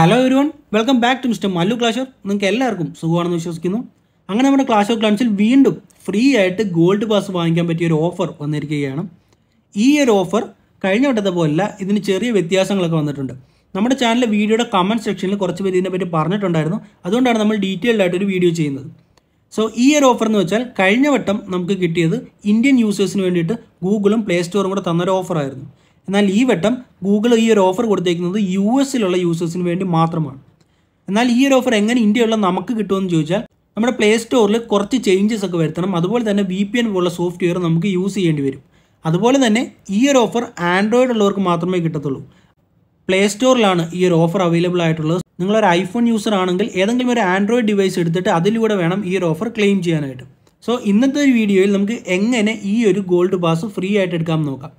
hello everyone welcome back to mister Mallu clasher നിങ്ങൾക്ക് എല്ലാവർക്കും സുഖമാണെന്ന് വിശ്വസിക്കുന്നു അങ്ങനെ നമ്മുടെ ക്ലാഷ് ഓഫ് ക്ലാൻസിൽ വീണ്ടും ഫ്രീ ആയിട്ട് ഗോൾഡ് പാസ് വാങ്ങിക്കാൻ പറ്റിയ ഒരു ഓഫർ വന്നിരിക്കുകയാണ് ഈ ഒരു ഓഫർ കഴിഞ്ഞ വട്ടത്തെ പോലെ ഇതിന് ചെറിയ വ്യത്യാസങ്ങളൊക്കെ വന്നിട്ടുണ്ട് നമ്മുടെ ചാനലിലെ വീഡിയോയുടെ കമൻറ്റ് സെക്ഷനിൽ കുറച്ച് പേര് ഇതിനെപ്പറ്റി പറഞ്ഞിട്ടുണ്ടായിരുന്നു അതുകൊണ്ടാണ് നമ്മൾ ഡീറ്റെയിൽഡ് ഒരു വീഡിയോ ചെയ്യുന്നത് സോ ഈ ഒരു ഓഫർ എന്ന് വെച്ചാൽ കഴിഞ്ഞ വട്ടം നമുക്ക് കിട്ടിയത് ഇന്ത്യൻ യൂസേഴ്സിന് വേണ്ടിയിട്ട് ഗൂഗിളും പ്ലേ സ്റ്റോറും കൂടെ തന്നൊരു ഓഫറായിരുന്നു എന്നാൽ ഈ വട്ടം ഗൂഗിൾ ഈ ഒരു ഓഫർ കൊടുത്തേക്കുന്നത് യു എസിലുള്ള യൂസേഴ്സിന് വേണ്ടി മാത്രമാണ് എന്നാൽ ഈ ഒരു ഓഫർ എങ്ങനെ ഇന്ത്യയുള്ള നമുക്ക് കിട്ടുമെന്ന് ചോദിച്ചാൽ നമ്മുടെ പ്ലേ സ്റ്റോറിൽ കുറച്ച് ചേഞ്ചസ് ഒക്കെ വരുത്തണം അതുപോലെ തന്നെ വി പി എൻ പോലുള്ള സോഫ്റ്റ്വെയർ നമുക്ക് യൂസ് ചെയ്യേണ്ടി വരും അതുപോലെ തന്നെ ഈ ഒരു ഓഫർ ആൻഡ്രോയിഡ് ഉള്ളവർക്ക് മാത്രമേ കിട്ടത്തുള്ളൂ പ്ലേ സ്റ്റോറിലാണ് ഈ ഒരു ഓഫർ അവൈലബിൾ ആയിട്ടുള്ളത് നിങ്ങളൊരു ഐഫോൺ യൂസർ ആണെങ്കിൽ ഏതെങ്കിലും ഒരു ആൻഡ്രോയിഡ് ഡിവൈസ് എടുത്തിട്ട് അതിലൂടെ വേണം ഈ ഒരു ഓഫർ ക്ലെയിം ചെയ്യാനായിട്ട് സോ ഇന്നത്തെ ഒരു വീഡിയോയിൽ നമുക്ക് എങ്ങനെ ഈ ഒരു ഗോൾഡ് പാസ് ഫ്രീ ആയിട്ട് എടുക്കാം നോക്കാം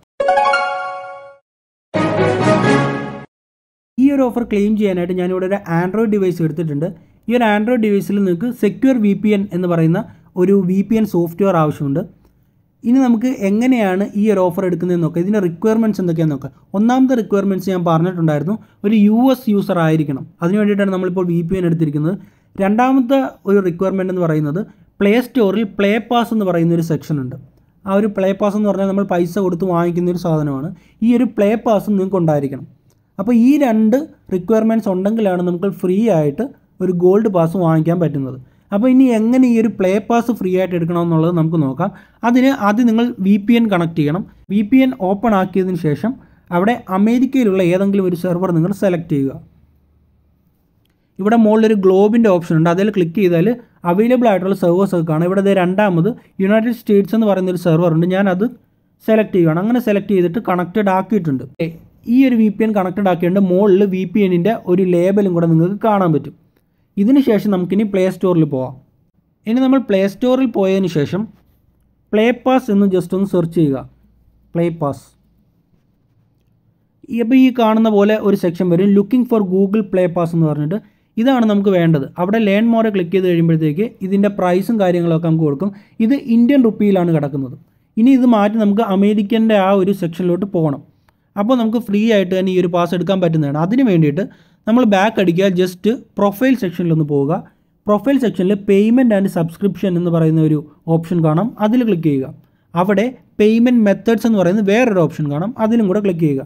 ഒരു ഓഫർ ക്ലെയിം ചെയ്യാനായിട്ട് ഞാനിവിടെ ഒരു ആൻഡ്രോയിഡ് ഡിവൈസ് എടുത്തിട്ടുണ്ട് ഈ ഒരു ആൻഡ്രോയിഡ് ഡിവൈസിൽ നിങ്ങൾക്ക് സെക്യൂർ വി പി എൻ എന്ന് പറയുന്ന ഒരു വി പി എൻ സോഫ്റ്റ്വെയർ ആവശ്യമുണ്ട് ഇനി നമുക്ക് എങ്ങനെയാണ് ഈ ഒരു ഓഫർ എടുക്കുന്നതെന്ന് നോക്കാം ഇതിൻ്റെ റിക്വയർമെൻറ്റ്സ് എന്തൊക്കെയാണെന്ന് നോക്കാം ഒന്നാമത്തെ റിക്വയർമെൻറ്റ്സ് ഞാൻ പറഞ്ഞിട്ടുണ്ടായിരുന്നു ഒരു യു എസ് യൂസർ ആയിരിക്കണം അതിന് വേണ്ടിയിട്ടാണ് നമ്മളിപ്പോൾ വി പി എൻ എടുത്തിരിക്കുന്നത് രണ്ടാമത്തെ ഒരു റിക്വയർമെൻ്റ് എന്ന് പറയുന്നത് പ്ലേ സ്റ്റോറിൽ പ്ലേ പാസ് എന്ന് പറയുന്ന ഒരു സെക്ഷൻ ഉണ്ട് ആ ഒരു പ്ലേ പാസ് എന്ന് പറഞ്ഞാൽ നമ്മൾ പൈസ കൊടുത്ത് വാങ്ങിക്കുന്ന ഒരു സാധനമാണ് ഈ ഒരു പ്ലേ പാസ് നിങ്ങൾക്ക് ഉണ്ടായിരിക്കണം അപ്പോൾ ഈ രണ്ട് റിക്വയർമെൻറ്റ്സ് ഉണ്ടെങ്കിലാണ് നമുക്ക് ഫ്രീ ആയിട്ട് ഒരു ഗോൾഡ് പാസ് വാങ്ങിക്കാൻ പറ്റുന്നത് അപ്പോൾ ഇനി എങ്ങനെ ഈ ഒരു പ്ലേ പാസ് ഫ്രീ ആയിട്ട് എടുക്കണമെന്നുള്ളത് നമുക്ക് നോക്കാം അതിന് ആദ്യം നിങ്ങൾ വി പി എൻ കണക്ട് ചെയ്യണം വി പി എൻ ഓപ്പൺ ആക്കിയതിന് ശേഷം അവിടെ അമേരിക്കയിലുള്ള ഏതെങ്കിലും ഒരു സെർവർ നിങ്ങൾ സെലക്ട് ചെയ്യുക ഇവിടെ മുകളിലൊരു ഗ്ലോബിൻ്റെ ഓപ്ഷൻ ഉണ്ട് അതിൽ ക്ലിക്ക് ചെയ്താൽ അവൈലബിൾ ആയിട്ടുള്ള സെർവേഴ്സൊക്കെ കാണാം ഇവിടെ രണ്ടാമത് യുണൈറ്റഡ് സ്റ്റേറ്റ്സ് എന്ന് പറയുന്ന ഒരു സെർവർ ഉണ്ട് ഞാൻ അത് സെലക്ട് ചെയ്യുകയാണ് അങ്ങനെ സെലക്ട് ചെയ്തിട്ട് കണക്റ്റഡ് ആക്കിയിട്ടുണ്ട് ഈ ഒരു വി പി എൻ കണക്റ്റഡ് ആക്കിയതുകൊണ്ട് മുകളിൽ വി പി എന്നിൻ്റെ ഒരു ലേബലും കൂടെ നിങ്ങൾക്ക് കാണാൻ പറ്റും ഇതിനുശേഷം ശേഷം നമുക്കിനി പ്ലേ സ്റ്റോറിൽ പോവാം ഇനി നമ്മൾ പ്ലേ സ്റ്റോറിൽ പോയതിന് ശേഷം പ്ലേ പാസ് എന്ന് ജസ്റ്റ് ഒന്ന് സെർച്ച് ചെയ്യുക പ്ലേ പാസ് അപ്പോൾ ഈ കാണുന്ന പോലെ ഒരു സെക്ഷൻ വരും looking for Google play pass എന്ന് പറഞ്ഞിട്ട് ഇതാണ് നമുക്ക് വേണ്ടത് അവിടെ ലേൺ മോറെ ക്ലിക്ക് ചെയ്ത് കഴിയുമ്പോഴത്തേക്ക് ഇതിൻ്റെ പ്രൈസും കാര്യങ്ങളൊക്കെ നമുക്ക് കൊടുക്കും ഇത് ഇന്ത്യൻ റുപ്പിയിലാണ് കിടക്കുന്നത് ഇനി ഇത് മാറ്റി നമുക്ക് അമേരിക്കൻ്റെ ആ ഒരു സെക്ഷനിലോട്ട് പോകണം അപ്പോൾ നമുക്ക് ഫ്രീ ആയിട്ട് തന്നെ ഈ ഒരു പാസ് എടുക്കാൻ പറ്റുന്നതാണ് അതിന് വേണ്ടിയിട്ട് നമ്മൾ ബാക്ക് അടിക്കുക ജസ്റ്റ് പ്രൊഫൈൽ സെക്ഷനിലൊന്ന് പോവുക പ്രൊഫൈൽ സെക്ഷനിൽ പേയ്മെൻറ്റ് ആൻഡ് സബ്സ്ക്രിപ്ഷൻ എന്ന് പറയുന്ന ഒരു ഓപ്ഷൻ കാണാം അതിൽ ക്ലിക്ക് ചെയ്യുക അവിടെ പേയ്മെൻറ്റ് മെത്തേഡ്സ് എന്ന് പറയുന്ന വേറൊരു ഓപ്ഷൻ കാണാം അതിലും കൂടെ ക്ലിക്ക് ചെയ്യുക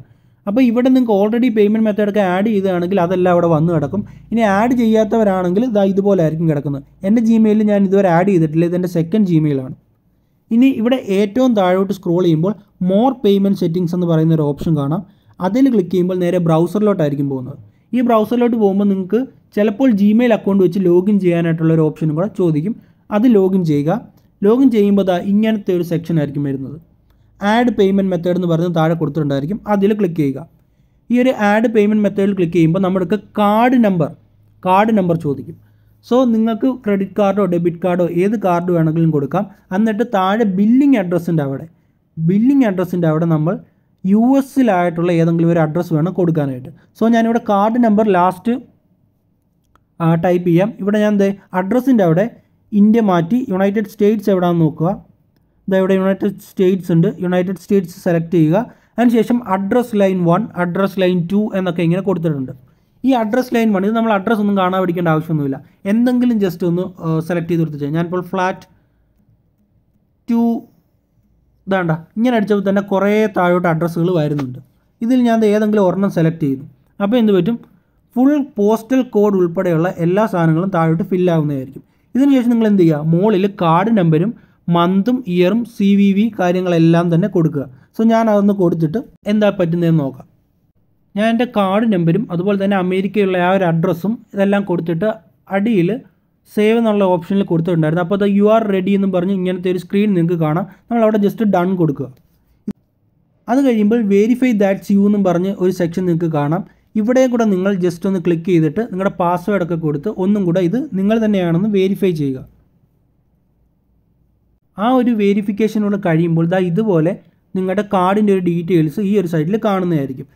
അപ്പോൾ ഇവിടെ നിങ്ങൾക്ക് ഓൾറെഡി പേയ്മെൻറ്റ് മെത്തേഡൊക്കെ ആഡ് ചെയ്തതാണെങ്കിൽ അതെല്ലാം അവിടെ വന്ന് കിടക്കും ഇനി ആഡ് ചെയ്യാത്തവരാണെങ്കിൽ ഇതാ ഇതുപോലെ ആയിരിക്കും കിടക്കുന്നത് എൻ്റെ ജിമെയിലിൽ ഞാൻ ഇതുവരെ ആഡ് ചെയ്തിട്ടില്ല ഇതെൻ്റെ സെക്കൻഡ് ജിമെയിലാണ് ഇനി ഇവിടെ ഏറ്റവും താഴോട്ട് സ്ക്രോൾ ചെയ്യുമ്പോൾ മോർ പേയ്മെൻറ്റ് സെറ്റിങ്സ് എന്ന് പറയുന്ന ഒരു ഓപ്ഷൻ കാണാം അതിൽ ക്ലിക്ക് ചെയ്യുമ്പോൾ നേരെ ബ്രൗസറിലോട്ടായിരിക്കും പോകുന്നത് ഈ ബ്രൗസറിലോട്ട് പോകുമ്പോൾ നിങ്ങൾക്ക് ചിലപ്പോൾ ജിമെയിൽ അക്കൗണ്ട് വെച്ച് ലോഗിൻ ചെയ്യാനായിട്ടുള്ള ഒരു ഓപ്ഷനും കൂടെ ചോദിക്കും അത് ലോഗിൻ ചെയ്യുക ലോഗിൻ ചെയ്യുമ്പോൾ അതാ ഇങ്ങനത്തെ ഒരു സെക്ഷൻ ആയിരിക്കും വരുന്നത് ആഡ് പേയ്മെൻറ്റ് മെത്തേഡ് എന്ന് പറയുന്നത് താഴെ കൊടുത്തിട്ടുണ്ടായിരിക്കും അതിൽ ക്ലിക്ക് ചെയ്യുക ഈ ഒരു ആഡ് പേയ്മെൻറ്റ് മെത്തേഡിൽ ക്ലിക്ക് ചെയ്യുമ്പോൾ നമ്മൾക്ക് കാർഡ് നമ്പർ കാർഡ് നമ്പർ ചോദിക്കും സോ നിങ്ങൾക്ക് ക്രെഡിറ്റ് കാർഡോ ഡെബിറ്റ് കാർഡോ ഏത് കാർഡ് വേണമെങ്കിലും കൊടുക്കാം എന്നിട്ട് താഴെ ബില്ലിംഗ് അഡ്രസ്സിൻ്റെ അവിടെ ബില്ലിംഗ് അഡ്രസ്സിൻ്റെ അവിടെ നമ്മൾ യു എസിലായിട്ടുള്ള ഏതെങ്കിലും ഒരു അഡ്രസ്സ് വേണം കൊടുക്കാനായിട്ട് സോ ഞാനിവിടെ കാർഡ് നമ്പർ ലാസ്റ്റ് ടൈപ്പ് ചെയ്യാം ഇവിടെ ഞാൻ എന്താ അഡ്രസ്സിൻ്റെ അവിടെ ഇന്ത്യ മാറ്റി യുണൈറ്റഡ് സ്റ്റേറ്റ്സ് എവിടെയാണെന്ന് നോക്കുക ഇതാ ഇവിടെ യുണൈറ്റഡ് സ്റ്റേറ്റ്സ് ഉണ്ട് യുണൈറ്റഡ് സ്റ്റേറ്റ്സ് സെലക്ട് ചെയ്യുക അതിനുശേഷം address line one address line two എന്നൊക്കെ ഇങ്ങനെ കൊടുത്തിട്ടുണ്ട് ഈ അഡ്രസ് ലൈൻ വേണം ഇത് നമ്മൾ അഡ്രസ് ഒന്നും കാണാതിരിക്കേണ്ട ആവശ്യമൊന്നുമില്ല എന്തെങ്കിലും ജസ്റ്റ് ഒന്ന് സെലക്ട് ചെയ്ത് കൊടുത്തു ഞാൻ ഇപ്പോൾ ഫ്ലാറ്റ് ടു ഇതാണ്ട ഇങ്ങനെ അടിച്ചപ്പോൾ തന്നെ കുറേ താഴോട്ട് അഡ്രസ്സുകൾ വരുന്നുണ്ട് ഇതിൽ ഞാൻ ഏതെങ്കിലും ഒരെണ്ണം സെലക്ട് ചെയ്തു അപ്പോൾ എന്ത് പറ്റും ഫുൾ പോസ്റ്റൽ കോഡ് ഉൾപ്പെടെയുള്ള എല്ലാ സാധനങ്ങളും താഴോട്ട് ഫില്ലാവുന്നതായിരിക്കും ഇതിനുശേഷം നിങ്ങൾ എന്ത് ചെയ്യുക മുകളിൽ കാർഡ് നമ്പരും മന്തും ഇയറും സി വി വി കാര്യങ്ങളെല്ലാം തന്നെ കൊടുക്കുക സോ ഞാൻ അതൊന്ന് കൊടുത്തിട്ട് എന്താ പറ്റുന്നതെന്ന് നോക്കാം ഞാൻ എൻ്റെ കാർഡ് നമ്പരും അതുപോലെ തന്നെ അമേരിക്കയിലുള്ള ആ ഒരു അഡ്രസ്സും ഇതെല്ലാം കൊടുത്തിട്ട് അടിയിൽ സേവ് എന്നുള്ള ഓപ്ഷനിൽ കൊടുത്തിട്ടുണ്ടായിരുന്നു അപ്പോൾ അത് യു ആർ റെഡി എന്ന് പറഞ്ഞ് ഇങ്ങനത്തെ ഒരു സ്ക്രീൻ നിങ്ങൾക്ക് കാണാം നമ്മൾ അവിടെ ജസ്റ്റ് ഡൺ കൊടുക്കുക അത് കഴിയുമ്പോൾ വെരിഫൈ ദാറ്റ്സ് യു എന്നും പറഞ്ഞ് ഒരു സെക്ഷൻ നിങ്ങൾക്ക് കാണാം ഇവിടെയും കൂടെ നിങ്ങൾ ജസ്റ്റ് ഒന്ന് ക്ലിക്ക് ചെയ്തിട്ട് നിങ്ങളുടെ ഒക്കെ കൊടുത്ത് ഒന്നും കൂടെ ഇത് നിങ്ങൾ തന്നെയാണെന്ന് വെരിഫൈ ചെയ്യുക ആ ഒരു വെരിഫിക്കേഷനോട് കഴിയുമ്പോൾ ദാ ഇതുപോലെ നിങ്ങളുടെ കാർഡിൻ്റെ ഒരു ഡീറ്റെയിൽസ് ഈ ഒരു സൈറ്റിൽ കാണുന്നതായിരിക്കും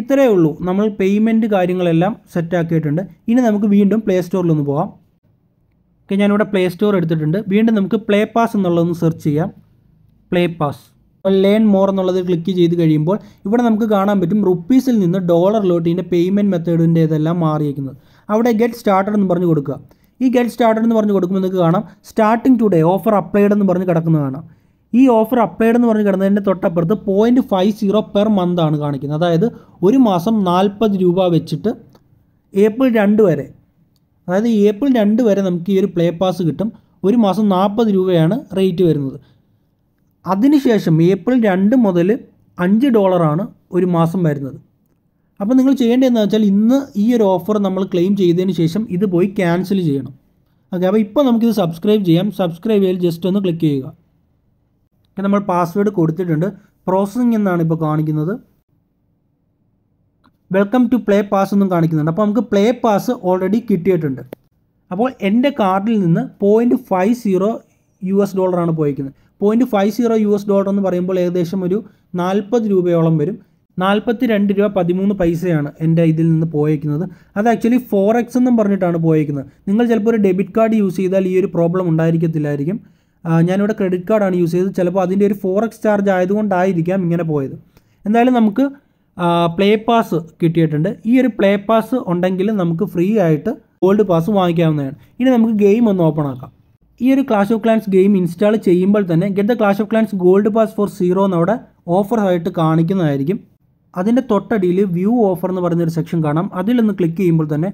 ഇത്രയേ ഉള്ളൂ നമ്മൾ പേയ്മെൻറ്റ് കാര്യങ്ങളെല്ലാം സെറ്റാക്കിയിട്ടുണ്ട് ഇനി നമുക്ക് വീണ്ടും പ്ലേ സ്റ്റോറിലൊന്ന് പോകാം ഓക്കെ ഞാനിവിടെ പ്ലേ സ്റ്റോർ എടുത്തിട്ടുണ്ട് വീണ്ടും നമുക്ക് പ്ലേ പാസ് എന്നുള്ളതൊന്ന് സെർച്ച് ചെയ്യാം പ്ലേ പാസ് ലേൺ മോർ എന്നുള്ളത് ക്ലിക്ക് ചെയ്ത് കഴിയുമ്പോൾ ഇവിടെ നമുക്ക് കാണാൻ പറ്റും റുപ്പീസിൽ നിന്ന് ഡോളറിലോട്ട് ഇതിൻ്റെ പേയ്മെൻറ്റ് മെത്തേഡിൻ്റെ ഇതെല്ലാം മാറിയിരിക്കുന്നത് അവിടെ ഗെറ്റ് സ്റ്റാർട്ടഡ് എന്ന് പറഞ്ഞ് കൊടുക്കുക ഈ ഗെറ്റ് സ്റ്റാർട്ടഡ് എന്ന് പറഞ്ഞ് കൊടുക്കുമ്പോൾ നിങ്ങൾക്ക് കാണാം സ്റ്റാർട്ടിങ് ടുഡേ ഓഫർ അപ്ലൈഡ് എന്ന് പറഞ്ഞ് കിടക്കുന്നത് കാണാം ഈ ഓഫർ അപ്ലൈഡ് എന്ന് പറഞ്ഞ് കിടന്നതിൻ്റെ തൊട്ടപ്പുറത്ത് point five zero per month ആണ് കാണിക്കുന്നത് അതായത് ഒരു മാസം നാൽപ്പത് രൂപ വെച്ചിട്ട് ഏപ്രിൽ രണ്ട് വരെ അതായത് ഏപ്രിൽ രണ്ട് വരെ നമുക്ക് ഈ ഒരു പ്ലേ പാസ് കിട്ടും ഒരു മാസം നാൽപ്പത് രൂപയാണ് റേറ്റ് വരുന്നത് അതിനുശേഷം ഏപ്രിൽ രണ്ട് മുതൽ അഞ്ച് ഡോളറാണ് ഒരു മാസം വരുന്നത് അപ്പോൾ നിങ്ങൾ ചെയ്യേണ്ടതെന്ന് വെച്ചാൽ ഇന്ന് ഈ ഒരു ഓഫർ നമ്മൾ ക്ലെയിം ചെയ്തതിന് ശേഷം ഇത് പോയി ക്യാൻസൽ ചെയ്യണം ഓക്കെ അപ്പോൾ ഇപ്പോൾ നമുക്കിത് സബ്സ്ക്രൈബ് ചെയ്യാം സബ്സ്ക്രൈബ് ചെയ്യാൻ ജസ്റ്റ് ഒന്ന് ക്ലിക്ക് ചെയ്യുക നമ്മൾ പാസ്വേഡ് കൊടുത്തിട്ടുണ്ട് പ്രോസസ്സിംഗ് എന്നാണ് ഇപ്പോൾ കാണിക്കുന്നത് വെൽക്കം ടു പ്ലേ പാസ് എന്നും കാണിക്കുന്നുണ്ട് അപ്പോൾ നമുക്ക് പ്ലേ പാസ് ഓൾറെഡി കിട്ടിയിട്ടുണ്ട് അപ്പോൾ എൻ്റെ കാർഡിൽ നിന്ന് point five zero U S ഡോളറാണ് പോയിരിക്കുന്നത് point five zero U S dollar എന്ന് പറയുമ്പോൾ ഏകദേശം ഒരു നാൽപ്പത് രൂപയോളം വരും നാൽപ്പത്തി രണ്ട് രൂപ പതിമൂന്ന് പൈസയാണ് എൻ്റെ ഇതിൽ നിന്ന് പോയേക്കുന്നത് അത് ആക്ച്വലി ഫോർ എക്സ് എന്നും പറഞ്ഞിട്ടാണ് പോയേക്കുന്നത് നിങ്ങൾ ചിലപ്പോൾ ഒരു ഡെബിറ്റ് കാർഡ് യൂസ് ചെയ്താൽ ഈ ഒരു പ്രോബ്ലം ഉണ്ടായിരിക്കത്തില്ലായിരിക്കും ഞാനിവിടെ ക്രെഡിറ്റ് കാർഡാണ് യൂസ് ചെയ്തത് ചിലപ്പോൾ അതിൻ്റെ ഒരു ഫോർ എക്സ് ചാർജ് ആയതുകൊണ്ടായിരിക്കാം ഇങ്ങനെ പോയത് എന്തായാലും നമുക്ക് പ്ലേ പാസ് കിട്ടിയിട്ടുണ്ട് ഈ ഒരു പ്ലേ പാസ് ഉണ്ടെങ്കിൽ നമുക്ക് ഫ്രീ ആയിട്ട് ഗോൾഡ് പാസ് വാങ്ങിക്കാവുന്നതാണ് ഇനി നമുക്ക് ഗെയിം ഒന്ന് ഓപ്പൺ ആക്കാം ഈ ഒരു clash of clans game install ചെയ്യുമ്പോൾ തന്നെ get the clash of clans gold pass for zero എന്നവിടെ ഓഫർ ആയിട്ട് കാണിക്കുന്നതായിരിക്കും അതിൻ്റെ തൊട്ടടിയിൽ വ്യൂ ഓഫർ എന്ന് പറയുന്നൊരു സെക്ഷൻ കാണാം അതിലൊന്ന് ക്ലിക്ക് ചെയ്യുമ്പോൾ തന്നെ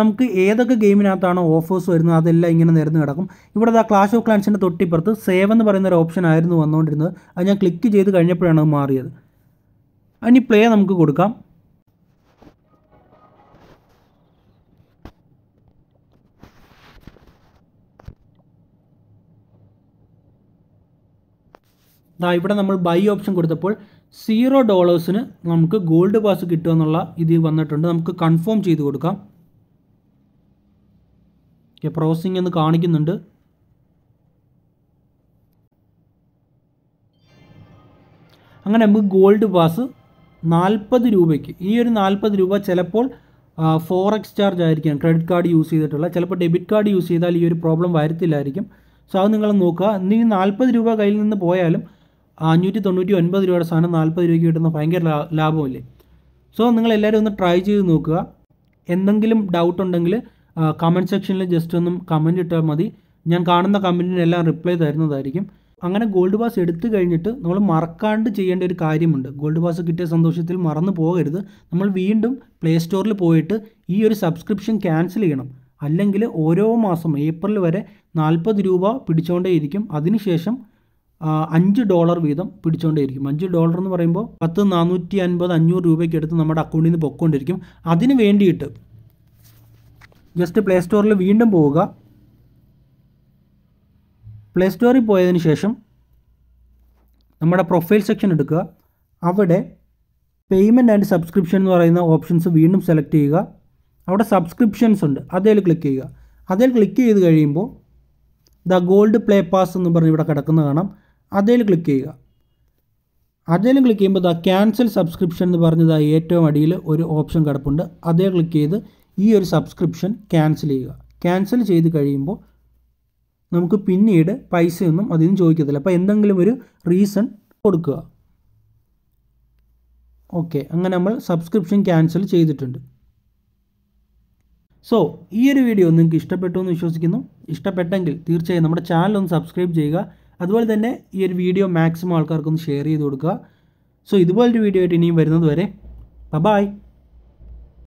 നമുക്ക് ഏതൊക്കെ ഗെയിമിനകത്താണ് ഓഫേഴ്സ് വരുന്നത് അതെല്ലാം ഇങ്ങനെ നിരന്ന് കിടക്കും ഇവിടെ ആ ക്ലാഷ് ഓഫ് ക്ലാൻസിൻ്റെ തൊട്ടിപ്പുറത്ത് സേവ് എന്ന് പറയുന്ന ഒരു ഓപ്ഷൻ ആയിരുന്നു വന്നുകൊണ്ടിരുന്നത് അത് ഞാൻ ക്ലിക്ക് ചെയ്ത് കഴിഞ്ഞപ്പോഴാണ് അത് മാറിയത് അതിന് പ്ലേ നമുക്ക് കൊടുക്കാം ദാ ഇവിടെ നമ്മൾ ബൈ ഓപ്ഷൻ കൊടുത്തപ്പോൾ സീറോ ഡോളേഴ്സിന് നമുക്ക് ഗോൾഡ് പാസ് കിട്ടുമെന്നുള്ള ഇത് വന്നിട്ടുണ്ട് നമുക്ക് കൺഫേം ചെയ്ത് കൊടുക്കാം ഓക്കെ പ്രോസസ്സിംഗ് എന്ന് കാണിക്കുന്നുണ്ട് അങ്ങനെ നമുക്ക് ഗോൾഡ് പാസ് നാൽപ്പത് രൂപയ്ക്ക് ഈ ഒരു നാൽപ്പത് രൂപ ചിലപ്പോൾ ഫോറക്സ് ചാർജ് ആയിരിക്കാം ക്രെഡിറ്റ് കാർഡ് യൂസ് ചെയ്തിട്ടുള്ള ചിലപ്പോൾ ഡെബിറ്റ് കാർഡ് യൂസ് ചെയ്താൽ ഈ ഒരു പ്രോബ്ലം വരത്തില്ലായിരിക്കും സോ അത് നിങ്ങൾ നോക്കുക നീ നാൽപ്പത് രൂപ കയ്യിൽ നിന്ന് പോയാലും അഞ്ഞൂറ്റി തൊണ്ണൂറ്റി ഒൻപത് രൂപയുടെ സാധനം നാൽപ്പത് രൂപയ്ക്ക് കിട്ടുന്ന ഭയങ്കര ലാഭമല്ലേ സോ നിങ്ങൾ എല്ലാവരും ഒന്ന് ട്രൈ ചെയ്ത് നോക്കുക എന്തെങ്കിലും ഡൗട്ട് ഉണ്ടെങ്കിൽ കമൻറ്റ് സെക്ഷനിൽ ജസ്റ്റ് ഒന്നും കമൻറ്റ് ഇട്ടാൽ മതി ഞാൻ കാണുന്ന കമൻറ്റിനെല്ലാം റിപ്ലൈ തരുന്നതായിരിക്കും അങ്ങനെ ഗോൾഡ് പാസ് എടുത്തു കഴിഞ്ഞിട്ട് നമ്മൾ മറക്കാണ്ട് ചെയ്യേണ്ട ഒരു കാര്യമുണ്ട് ഗോൾഡ് പാസ് കിട്ടിയ സന്തോഷത്തിൽ മറന്നു പോകരുത് നമ്മൾ വീണ്ടും പ്ലേ സ്റ്റോറിൽ പോയിട്ട് ഈ ഒരു സബ്സ്ക്രിപ്ഷൻ ക്യാൻസൽ ചെയ്യണം അല്ലെങ്കിൽ ഓരോ മാസം ഏപ്രിൽ വരെ നാൽപ്പത് രൂപ പിടിച്ചുകൊണ്ടേയിരിക്കും അതിനുശേഷം അഞ്ച് ഡോളർ വീതം പിടിച്ചുകൊണ്ടേയിരിക്കും അഞ്ച് ഡോളർ എന്ന് പറയുമ്പോൾ പത്ത് നാനൂറ്റി അൻപത് അഞ്ഞൂറ് രൂപയ്ക്ക് എടുത്ത് നമ്മുടെ അക്കൗണ്ടിൽ നിന്ന് പൊക്കോണ്ടിരിക്കും അതിന് വേണ്ടിയിട്ട് ജസ്റ്റ് പ്ലേ സ്റ്റോറിൽ വീണ്ടും പോവുക പ്ലേ സ്റ്റോറിൽ പോയതിന് ശേഷം നമ്മുടെ പ്രൊഫൈൽ സെക്ഷൻ എടുക്കുക അവിടെ പേയ്മെൻറ്റ് ആൻഡ് സബ്സ്ക്രിപ്ഷൻ എന്ന് പറയുന്ന ഓപ്ഷൻസ് വീണ്ടും സെലക്ട് ചെയ്യുക അവിടെ സബ്സ്ക്രിപ്ഷൻസ് ഉണ്ട് അതിൽ ക്ലിക്ക് ചെയ്യുക അതിൽ ക്ലിക്ക് ചെയ്ത് കഴിയുമ്പോൾ ദ ഗോൾഡ് പ്ലേ പാസ് എന്ന് പറഞ്ഞ് ഇവിടെ കിടക്കുന്ന കാണാം അതിൽ ക്ലിക്ക് ചെയ്യുക അതിൽ ക്ലിക്ക് ചെയ്യുമ്പോൾ ദ ക്യാൻസൽ സബ്സ്ക്രിപ്ഷൻ എന്ന് പറഞ്ഞത് ഏറ്റവും അടിയിൽ ഒരു ഓപ്ഷൻ കിടപ്പുണ്ട് അതിൽ ക്ലിക്ക് ചെയ്ത് ഈ ഒരു സബ്സ്ക്രിപ്ഷൻ ക്യാൻസൽ ചെയ്യുക ക്യാൻസൽ ചെയ്ത് കഴിയുമ്പോൾ നമുക്ക് പിന്നീട് പൈസയൊന്നും നിന്ന് ചോദിക്കത്തില്ല അപ്പോൾ എന്തെങ്കിലും ഒരു റീസൺ കൊടുക്കുക ഓക്കെ അങ്ങനെ നമ്മൾ സബ്സ്ക്രിപ്ഷൻ ക്യാൻസൽ ചെയ്തിട്ടുണ്ട് സോ ഈ ഒരു വീഡിയോ നിങ്ങൾക്ക് ഇഷ്ടപ്പെട്ടു എന്ന് വിശ്വസിക്കുന്നു ഇഷ്ടപ്പെട്ടെങ്കിൽ തീർച്ചയായും നമ്മുടെ ചാനൽ ഒന്ന് സബ്സ്ക്രൈബ് ചെയ്യുക അതുപോലെ തന്നെ ഈ ഒരു വീഡിയോ മാക്സിമം ആൾക്കാർക്കൊന്ന് ഷെയർ ചെയ്ത് കൊടുക്കുക സോ ഇതുപോലൊരു വീഡിയോ ആയിട്ട് ഇനിയും വരുന്നത് വരെ ബ ബായ്